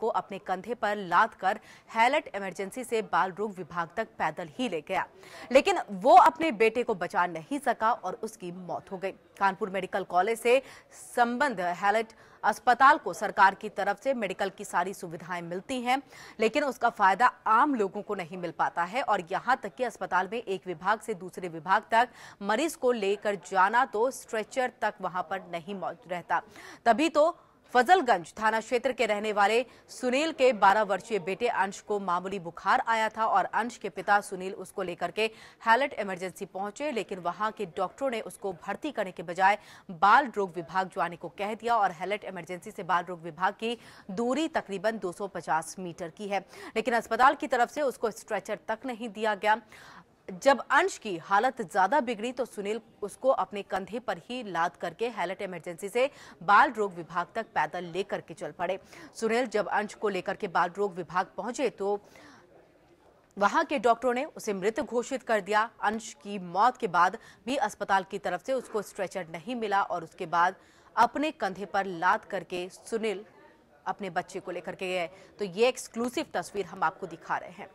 को अपने कंधे पर लाद कर हैलट इमरजेंसी से बाल रोग विभाग तक पैदल ही ले गया लेकिन वो अपने बेटे को बचा नहीं सका और उसकी मौत हो गई कानपुर मेडिकल कॉलेज से संबंध हैलट अस्पताल को सरकार की तरफ से मेडिकल की सारी सुविधाएं मिलती हैं लेकिन उसका फायदा आम लोगों को नहीं मिल पाता है और यहां तक कि अस्पताल में एक विभाग से दूसरे विभाग तक मरीज को लेकर जाना तो स्ट्रेचर तक वहां पर नहीं रहता तभी तो फजलगंज थाना क्षेत्र के रहने वाले सुनील के 12 वर्षीय बेटे अंश को मामूली बुखार आया था और अंश के पिता सुनील उसको लेकर के हालत इमरजेंसी पहुंचे लेकिन वहां के डॉक्टरों ने उसको भर्ती करने के बजाय बाल रोग विभाग जो आने को कह दिया और हालत इमरजेंसी से बाल रोग विभाग की दूरी तकरीबन 250 मीटर की है लेकिन अस्पताल की तरफ से उसको स्ट्रेचर तक नहीं दिया गया जब अंश की हालत ज्यादा बिगड़ी तो सुनील उसको अपने कंधे पर ही लाद करके हेलट इमरजेंसी से बाल रोग विभाग तक पैदल लेकर के चल पड़े सुनील जब अंश को लेकर के बाल रोग विभाग पहुंचे तो वहां के डॉक्टरों ने उसे मृत घोषित कर दिया अंश की मौत के बाद भी अस्पताल की तरफ से उसको स्ट्रेचर नहीं मिला और उसके बाद अपने कंधे पर लाद करके सुनील अपने बच्चे को लेकर के गए तो ये एक्सक्लूसिव तस्वीर हम आपको दिखा रहे हैं